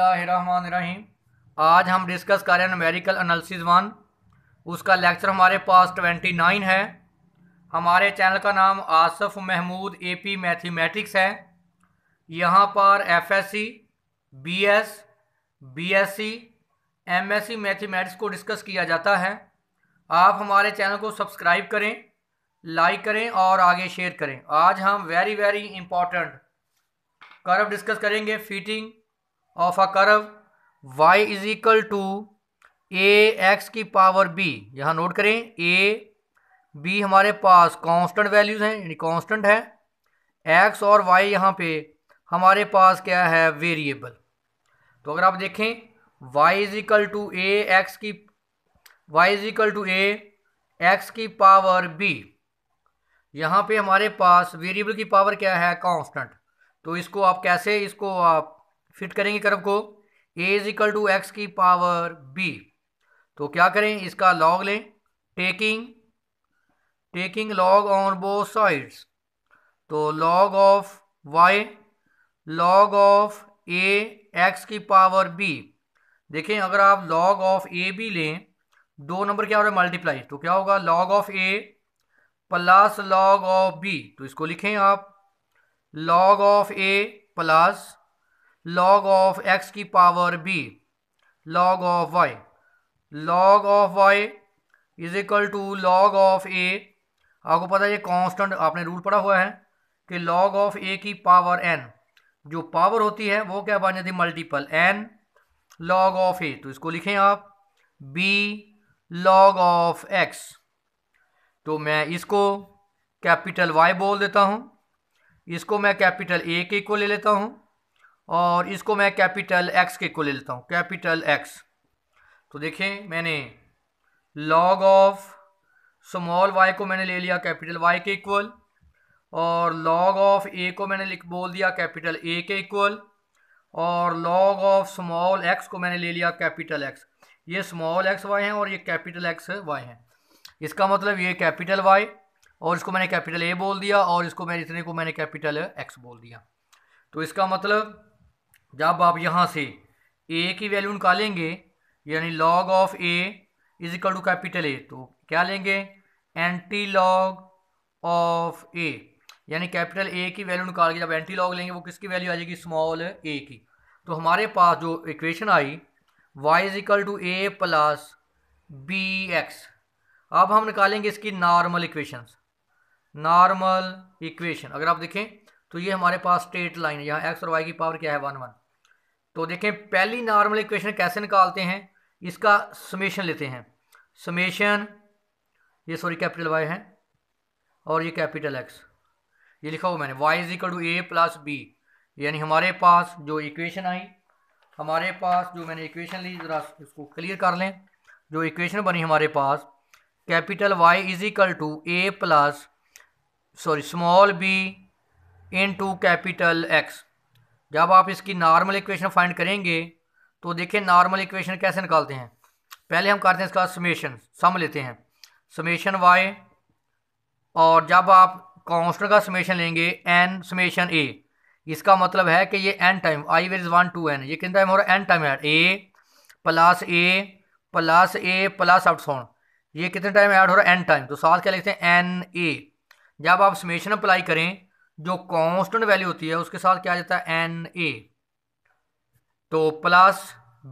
रहीम आज हम डिस्कस कर रहे हैं न्यूमेरिकल एनालिसिस वन उसका लेक्चर हमारे पास ट्वेंटी नाइन है हमारे चैनल का नाम Asif Mahmood A P mathematics है यहाँ पर F S C B S B S C M S C mathematics को डिस्कस किया जाता है आप हमारे चैनल को सब्सक्राइब करें लाइक करें और आगे शेयर करें आज हम very very important curve discuss करेंगे fitting of a curve y is equal to A X की पावर b यहाँ नोट करें a b हमारे पास कांस्टेंट वैल्यूज़ हैं यानी कांस्टेंट है x और y यहाँ पे हमारे पास क्या है वेरिएबल तो अगर आप देखें y is equal to A X की y is equal to A X की पावर b यहाँ पे हमारे पास वेरिएबल की पावर क्या है कांस्टेंट तो इसको आप कैसे इसको आप फिट करेंगे कर्व को A is equal to X की पावर बी तो क्या करें इसका लॉग लें taking taking log on both sides तो log of Y log of A X की पावर बी देखें अगर आप लॉग ऑफ ए बी लें दो नंबर क्या हो रहा है मल्टीप्लाई तो क्या होगा log of A plus log of B तो इसको लिखें आप log of A plus log of x की power b log of y log of y is equal to log of A आपको पता है ये कांस्टेंट आपने रूल पढ़ा हुआ है कि लॉग ऑफ ए की पावर n जो पावर होती है वो क्या बन जाती है multiple n log of a तो इसको लिखें आप b log ऑफ x तो मैं इसको कैपिटल y बोल देता हूँ इसको मैं कैपिटल a के इक्वल ले लेता हूँ और इसको मैं कैपिटल एक्स के को ले लेता हूँ कैपिटल एक्स तो देखें मैंने लॉग ऑफ स्मॉल वाई को मैंने ले लिया कैपिटल वाई के इक्वल और लॉग ऑफ ए को मैंने लिख बोल दिया कैपिटल ए के इक्वल और लॉग ऑफ स्मॉल एक्स को मैंने ले लिया कैपिटल एक्स ये स्मॉल एक्स वाई हैं और ये कैपिटल एक्स वाई हैं इसका मतलब ये कैपिटल वाई और इसको मैंने कैपिटल ए बोल दिया और इसको मैंने इतने को मैंने कैपिटल एक्स बोल दिया तो इसका मतलब जब आप यहाँ से ए की वैल्यू निकालेंगे यानी log of A is equal to capital A तो क्या लेंगे एंटी लॉग ऑफ ए यानी कैपिटल ए की वैल्यू निकाल के जब एंटी लॉग लेंगे वो किसकी वैल्यू आ जाएगी स्मॉल ए की तो हमारे पास जो इक्वेशन आई Y is equal to A plus B X अब हम निकालेंगे इसकी नॉर्मल इक्वेशंस नॉर्मल इक्वेशन अगर आप देखें तो ये हमारे पास स्ट्रेट लाइन है यहाँ एक्स और वाई की पावर क्या है वन वन तो देखें पहली नॉर्मल इक्वेशन कैसे निकालते हैं इसका समेशन लेते हैं समेशन ये सॉरी कैपिटल वाई है और ये कैपिटल एक्स ये लिखा हुआ मैंने Y is equal to A plus B यानी हमारे पास जो इक्वेशन आई हमारे पास जो मैंने इक्वेशन ली ज़रा इसको क्लियर कर लें जो इक्वेशन बनी हमारे पास capital Y is equal to A plus sorry small B into capital X जब आप इसकी नॉर्मल इक्वेशन फाइंड करेंगे तो देखिए नॉर्मल इक्वेशन कैसे निकालते हैं पहले हम करते हैं इसका समेशन सम लेते हैं समेशन वाई और जब आप कॉन्स्टेंट का समेशन लेंगे एन समेशन ए इसका मतलब है कि ये एन टाइम आई वेज इज़ वन टू एन ये कितना टाइम हो रहा है एन टाइम है A plus A plus A plus ultrasound ये कितने टाइम ऐड हो रहा है एन टाइम तो साथ क्या लिखते हैं एन ए जब आप समेशन अप्लाई करें जो कांस्टेंट वैल्यू होती है उसके साथ क्या आ जाता है एन ए तो plus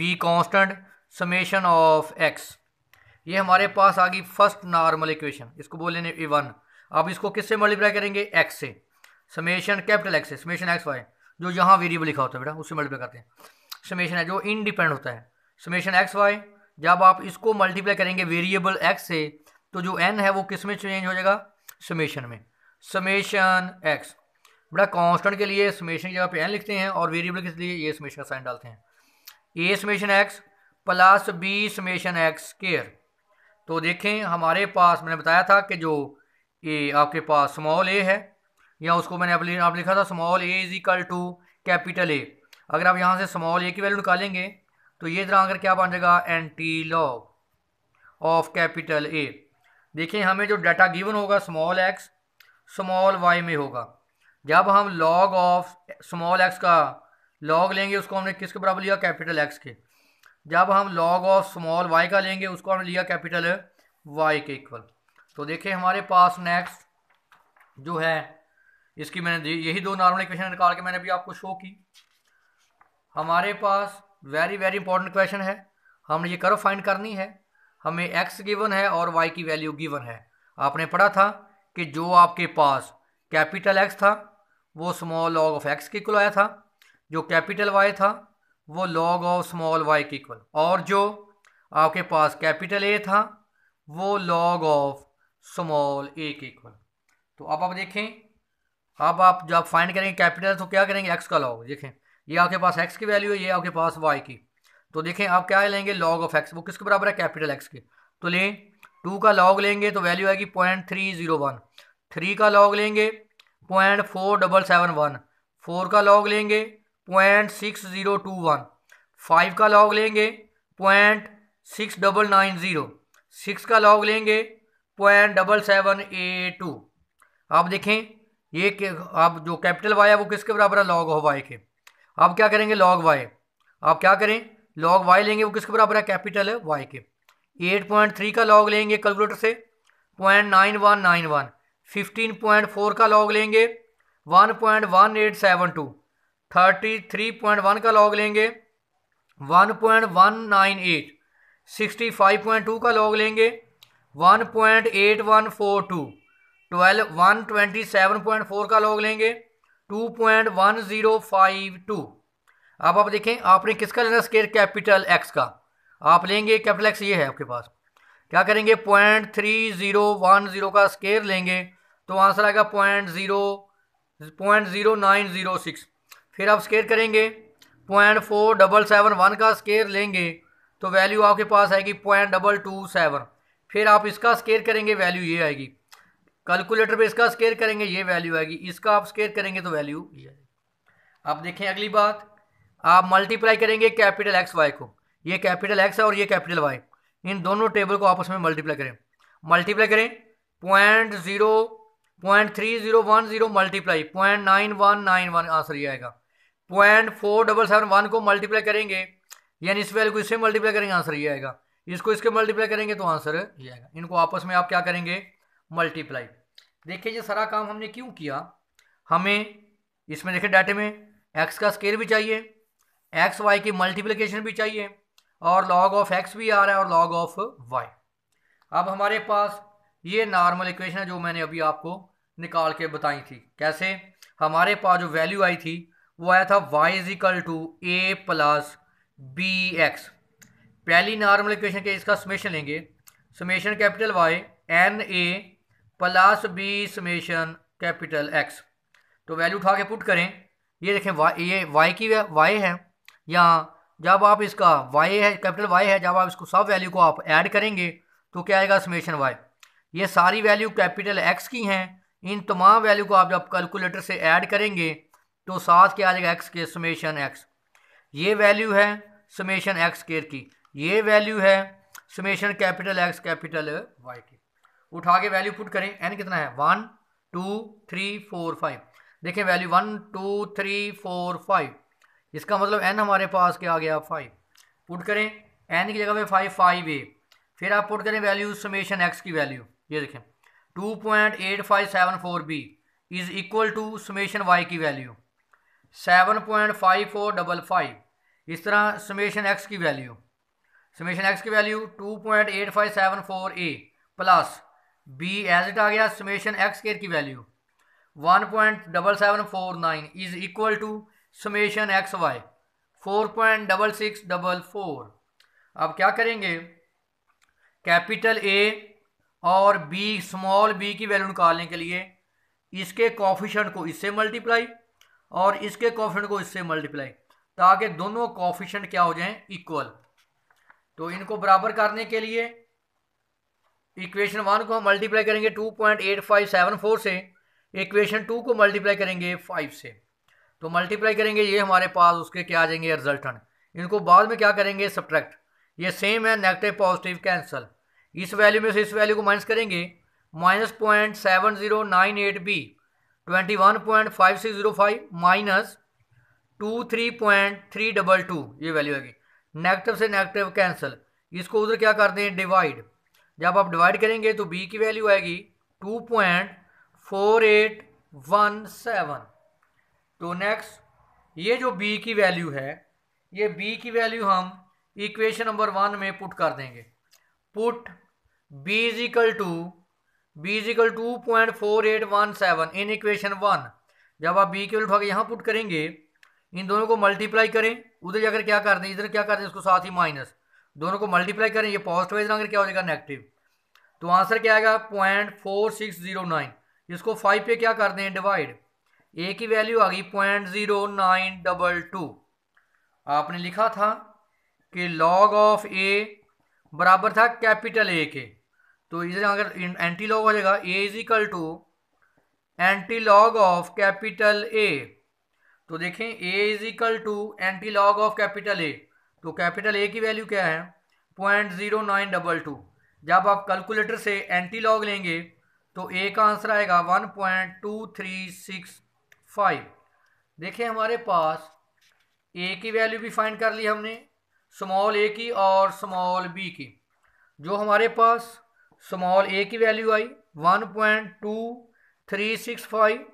B constant summation of X ये हमारे पास आ गई फर्स्ट नॉर्मल इक्वेशन इसको बोल लेने ए वन अब इसको किससे मल्टीप्लाई करेंगे एक्स से समेशन कैपिटल एक्स से समेशन एक्स वाई जो यहाँ वेरिएबल लिखा होता है बेटा उससे मल्टीप्लाई करते हैं समेशन है जो इनडिपेंड होता है समेशन एक्स वाई जब आप इसको मल्टीप्लाई करेंगे वेरिएबल एक्स से तो जो एन है वो किस में चेंज हो जाएगा समेशन में समेशन एक्स बड़ा कांस्टेंट के लिए समेशन की जगह पे एन लिखते हैं और वेरिएबल के लिए ये समेशन का साइन डालते हैं A summation X plus B summation X square तो देखें हमारे पास मैंने बताया था कि जो ए आपके पास स्मॉल ए है या उसको मैंने आप, आप लिखा था small A is equal to capital A अगर आप यहाँ से स्मॉल ए की वैल्यू निकालेंगे तो ये तरह अगर क्या बन जाएगा antilog of capital A देखिए हमें जो डाटा गिवन होगा स्मॉल एक्स स्मॉल वाई में होगा जब हम लॉग ऑफ स्मॉल एक्स का लॉग लेंगे उसको हमने किसके बराबर लिया कैपिटल एक्स के जब हम लॉग ऑफ स्मॉल वाई का लेंगे उसको हमने लिया कैपिटल वाई के इक्वल तो देखिए हमारे पास नेक्स्ट जो है इसकी मैंने यही दो नॉर्मल क्वेश्चन निकाल के मैंने भी आपको शो की हमारे पास वेरी वेरी इंपॉर्टेंट क्वेश्चन है हमने ये कर्व फाइंड करनी है हमें एक्स गिवन है और वाई की वैल्यू गिवन है आपने पढ़ा था कि जो आपके पास कैपिटल एक्स था वो स्मॉल लॉग ऑफ एक्स के इक्वल आया था जो कैपिटल वाई था वो लॉग ऑफ स्मॉल वाई के इक्वल और जो आपके पास कैपिटल ए था वो लॉग ऑफ स्मॉल ए के इक्वल तो अब आप देखें अब आप जब फाइंड करेंगे कैपिटल तो क्या करेंगे एक्स का लॉग देखें ये आपके पास एक्स की वैल्यू है ये आपके पास वाई की तो देखें आप क्या लेंगे लॉग ऑफ एक्स वो किसके बराबर है कैपिटल एक्स के तो लें टू का लॉग लेंगे तो वैल्यू आएगी point three zero one three का लॉग लेंगे point four double seven one four का लॉग लेंगे point six zero two one five का लॉग लेंगे point six double nine zero six का लॉग लेंगे point double seven A two आप देखें ये आप जो कैपिटल वाई है वो किसके बराबर है लॉग हो वाई के अब क्या करेंगे लॉग वाई आप क्या करें लॉग वाई लेंगे वो किसके बराबर है कैपिटल है वाई के एट पॉइंट थ्री का लॉग लेंगे कैलकुलेटर से point nine one nine one fifteen point four का लॉग लेंगे one point one eight seven two thirty three point one का लॉग लेंगे one point one nine eight sixty five point two का log लेंगे one point eight one four two twelve one twenty seven point four का log लेंगे two point one zero five two अब आप देखें आपने किसका लेना स्केयर कैपिटल एक्स का आप लेंगे कैपिटल एक्स ये है आपके पास क्या करेंगे point three zero one zero का स्केयर लेंगे तो आंसर आएगा point zero point zero nine zero six फिर आप स्केयर करेंगे point four double seven one का स्केयर लेंगे तो वैल्यू आपके पास आएगी पॉइंट डबल टू सेवन फिर आप इसका स्केयर करेंगे वैल्यू ये आएगी कैलकुलेटर पे इसका स्केयर करेंगे ये वैल्यू आएगी इसका आप स्केयर करेंगे तो वैल्यू ये आएगी आप देखें अगली बात आप मल्टीप्लाई करेंगे कैपिटल एक्स वाई को ये कैपिटल एक्स है और ये कैपिटल वाई इन दोनों टेबल को आपस में मल्टीप्लाई करें मल्टीप्लाई करें point zero point three zero one zero multiply point nine one nine one answer ये आएगा point four double seven one को मल्टीप्लाई करेंगे यानी इस वैल्यू को इससे मल्टीप्लाई करेंगे आंसर ये आएगा इसको इसके मल्टीप्लाई करेंगे तो आंसर ये आएगा इनको आपस में आप क्या करेंगे मल्टीप्लाई देखिए ये सारा काम हमने क्यों किया हमें इसमें देखें डाटे में एक्स का स्केल भी चाहिए एक्स वाई की मल्टीप्लीकेशन भी चाहिए और लॉग ऑफ एक्स भी आ रहा है और लॉग ऑफ वाई अब हमारे पास ये नॉर्मल इक्वेशन है जो मैंने अभी आपको निकाल के बताई थी कैसे हमारे पास जो वैल्यू आई थी वो आया था Y is equal to A plus B X पहली नॉर्मल इक्वेशन के इसका समेशन लेंगे summation capital Y N A plus B summation capital X तो वैल्यू उठा के पुट करें ये देखें वाई ये वाई की वाई है या जब आप इसका वाई है कैपिटल वाई है जब आप इसको सब वैल्यू को आप ऐड करेंगे तो क्या आएगा समेशन वाई ये सारी वैल्यू कैपिटल एक्स की हैं इन तमाम वैल्यू को आप जब कैलकुलेटर से ऐड करेंगे तो साथ क्या आ जाएगा एक्स के समेशन एक्स ये वैल्यू है समेशन एक्स केयर की ये वैल्यू है summation capital X capital Y की उठा के वैल्यू पुट करें एन कितना है one two three four five देखें value one two three four five इसका मतलब एन हमारे पास क्या आ गया फाइव पुट करें एन की जगह पे फाइव फाइव ए फिर आप पुट करें वैल्यू समेशन एक्स की वैल्यू ये देखें two point eight five seven four B is equal to summation Y की value seven point five four double five इस तरह समेशन एक्स की वैल्यू समेशन एक्स की value two point eight five seven four A plus B एज इट आ गया summation X square की value one point double seven four nine is equal to summation X Y four point double six double four अब क्या करेंगे capital A और B small B की वैल्यू निकालने के लिए इसके कॉफिशेंट को इससे मल्टीप्लाई और इसके कॉफिशेंट को इससे मल्टीप्लाई ताकि दोनों कॉफिशेंट क्या हो जाएं इक्वल तो इनको बराबर करने के लिए इक्वेशन वन को हम मल्टीप्लाई करेंगे two point eight five seven four से इक्वेशन टू को मल्टीप्लाई करेंगे फाइव से तो मल्टीप्लाई करेंगे ये हमारे पास उसके क्या आ जाएंगे रिजल्टेंट इनको बाद में क्या करेंगे सब्ट्रैक्ट ये सेम है नेगेटिव पॉजिटिव कैंसल इस वैल्यू में से इस वैल्यू को माइनस करेंगे minus point seven zero nine eight B twenty one point five six zero five minus two three point three double two ये वैल्यू आएगी नेगेटिव से नेगेटिव कैंसल इसको उधर क्या करते हैं डिवाइड जब आप डिवाइड करेंगे तो बी की वैल्यू आएगी two point four eight one seven तो नेक्स्ट ये जो बी की वैल्यू है ये बी की वैल्यू हम इक्वेशन नंबर वन में पुट कर देंगे put B is equal to B is equal to point four eight one seven in equation one जब आप b केवल उठा के यहाँ पुट करेंगे इन दोनों को मल्टीप्लाई करें उधर जाकर क्या कर दें इधर क्या कर दें इसको साथ ही माइनस दोनों को मल्टीप्लाई करें ये पॉजिटिव इधर आकर क्या हो जाएगा नेगेटिव तो आंसर क्या आएगा point four six zero nine इसको फाइव पे क्या कर दें डिवाइड ए की वैल्यू आ गई point zero nine double two आपने लिखा था कि लॉग ऑफ ए बराबर था कैपिटल ए के तो इधर अगर एंटी लॉग हो जाएगा A is equal to antilog of capital A तो देखें A is equal to antilog of capital A तो कैपिटल ए की वैल्यू क्या है point zero nine double two जब आप कैलकुलेटर से एंटी लॉग लेंगे तो ए का आंसर आएगा one point two three six five देखिए हमारे पास ए की वैल्यू भी फाइंड कर ली हमने स्मॉल ए की और स्मॉल बी की जो हमारे पास स्मॉल ए की वैल्यू आई one point two three six five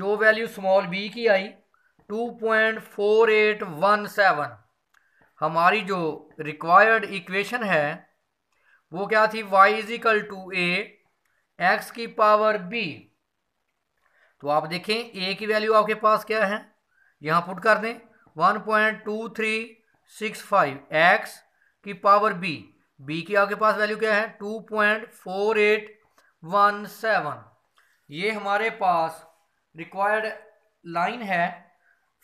जो वैल्यू स्मॉल बी की आई two point four eight one seven हमारी जो रिक्वायर्ड इक्वेशन है वो क्या थी y is equal to A X की पावर बी तो आप देखें ए की वैल्यू आपके पास क्या है यहाँ पुट कर दें one point two three six five X की पावर बी बी की आपके पास वैल्यू क्या है two point four eight one seven ये हमारे पास रिक्वायर्ड लाइन है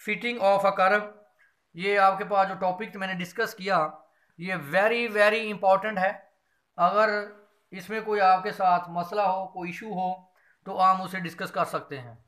फिटिंग ऑफ अ कर्व ये आपके पास जो टॉपिक तो मैंने डिस्कस किया ये वेरी वेरी इंपॉर्टेंट है अगर इसमें कोई आपके साथ मसला हो कोई इशू हो तो हम उसे डिस्कस कर सकते हैं